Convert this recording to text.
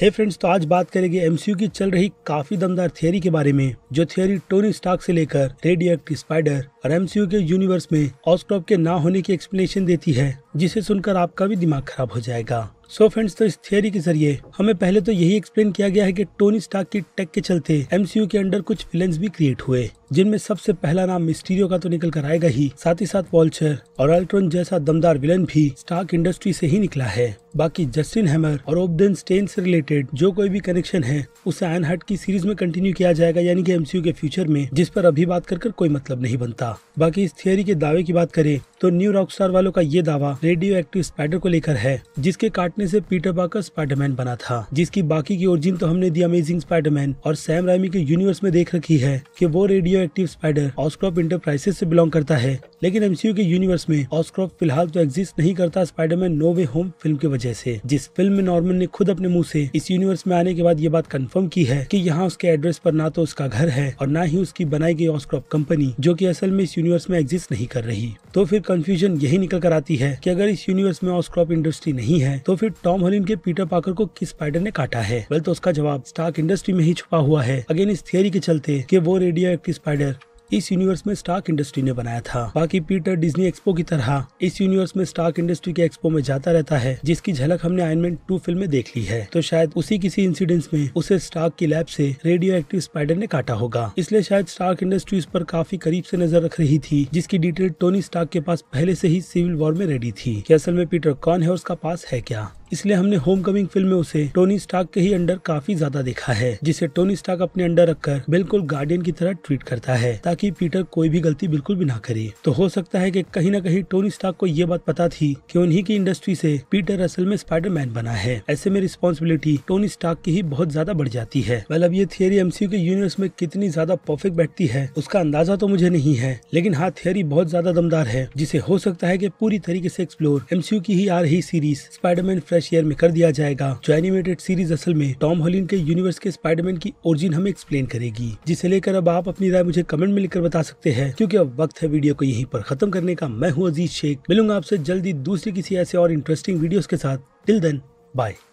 हे hey friends तो आज बात करेंगे एमसीयू की चल रही काफी दमदार थियोरी के बारे में जो थियोरी टोनी स्टार्क से लेकर रेडियो स्पाइडर और एमसीयू के यूनिवर्स में ऑस्क्रॉप के ना होने की एक्सप्लेनेशन देती है जिसे सुनकर आपका भी दिमाग खराब हो जाएगा सो so फ्रेंड्स तो इस थियोरी के जरिए हमें पहले तो यही एक्सप्लेन किया गया है कि टोनी स्टार्क की टेक के चलते एमसीयू के अंडर कुछ विलन भी क्रिएट हुए जिनमें सबसे पहला नाम मिस्टीरियो का तो निकल कर आएगा ही साथ ही साथ वॉल्चर और अल्ट्रॉन जैसा दमदार विलन भी स्टार्क इंडस्ट्री से ही निकला है बाकी जस्टिन हैमर और ओबडेन स्टेन से रिलेटेड जो कोई भी कनेक्शन है उसे आयन की सीरीज में कंटिन्यू किया जाएगा यानी कि एमसीयू के फ्यूचर में जिस पर अभी बात कर कोई मतलब नहीं बनता था बाकी इस थियोरी के दावे की बात करें तो न्यू रॉकस्टार वालों का ये दावा रेडियो एक्टिव स्पाइडर को लेकर है जिसके काटने से पीटर पाकर स्पाइडरमैन बना था जिसकी बाकी की ओरिजिन तो हमने दी अमेजिंग स्पाइडरमैन और सैम रामी के यूनिवर्स में देख रखी है कि वो radioactive spider Oscorp Enterprises से बिलोंग करता है लेकिन एमसीयू के यूनिवर्स में ऑस्क्रॉप फिलहाल तो एग्जिस्ट नहीं करता Spiderman no way home film की वजह से जिस फिल्म में नॉर्मन ने खुद अपने मुंह से इस यूनिवर्स में आने के बाद ये बात कंफर्म की है कि यहाँ उसके एड्रेस पर ना तो उसका घर है और ना ही उसकी बनाई गई ऑस्क्रॉप कंपनी जो कि असल में इस यूनिवर्स में एग्जिस्ट नहीं कर रही तो फिर कंफ्यूजन यही निकल कर आती है कि अगर इस यूनिवर्स में ऑस्क्रॉप इंडस्ट्री नहीं है तो फिर टॉम हलिन के पीटर पाकर को किस स्पाइडर ने काटा है वेल तो उसका जवाब स्टार्क इंडस्ट्री में ही छुपा हुआ है अगेन इस थियोरी के चलते कि वो रेडियो एक्टिव स्पाइडर इस यूनिवर्स में स्टार्क इंडस्ट्री ने बनाया था बाकी पीटर डिज्नी एक्सपो की तरह इस यूनिवर्स में स्टार्क इंडस्ट्री के एक्सपो में जाता रहता है जिसकी झलक हमने आयनमैन टू फिल्म में देख ली है तो शायद उसी किसी इंसिडेंट में उसे स्टार्क की लैब से रेडियो एक्टिव स्पाइडर ने काटा होगा इसलिए शायद स्टार्क इंडस्ट्री पर काफी करीब से नजर रख रही थी जिसकी डिटेल टोनी स्टार्क के पास पहले से ही सिविल वॉर में रेडी थी असल में पीटर कौन है उसका पास है क्या इसलिए हमने होम कमिंग फिल्म में उसे टोनी स्टाक के ही अंडर काफी ज्यादा देखा है जिसे टोनी स्टाक अपने अंडर रखकर बिल्कुल गार्डियन की तरह ट्रीट करता है ताकि पीटर कोई भी गलती बिल्कुल भी ना करे तो हो सकता है की कहीं ना कहीं टोनी स्टाक को ये बात पता थी की उन्हीं की इंडस्ट्री से पीटर असल में स्पाइडरमैन बना है ऐसे में रिस्पॉन्सिबिलिटी टोनी स्टाक की ही बहुत ज्यादा बढ़ जाती है वेल अब ये थियरी एमसीयू के यूनिवर्स में कितनी ज्यादा परफेक्ट बैठती है उसका अंदाजा तो मुझे नहीं है लेकिन हाँ थियरी बहुत ज्यादा दमदार है जिसे हो सकता है की पूरी तरीके ऐसी एक्सप्लोर एमसीयू की ही आ रही सीरीज स्पाइडरमैन का शेयर में कर दिया जाएगा जो एनिमेटेड सीरीज असल में टॉम हॉलिन के यूनिवर्स के स्पाइडरमैन की ओरिजिन हमें एक्सप्लेन करेगी जिसे लेकर अब आप अपनी राय मुझे कमेंट में लिखकर बता सकते हैं क्यूँकी अब वक्त है वीडियो को यहीं पर खत्म करने का मैं हूँ अजीज शेख मिलूंगा आपसे जल्दी दूसरी किसी ऐसे और इंटरेस्टिंग वीडियो के साथ टिल देन बाय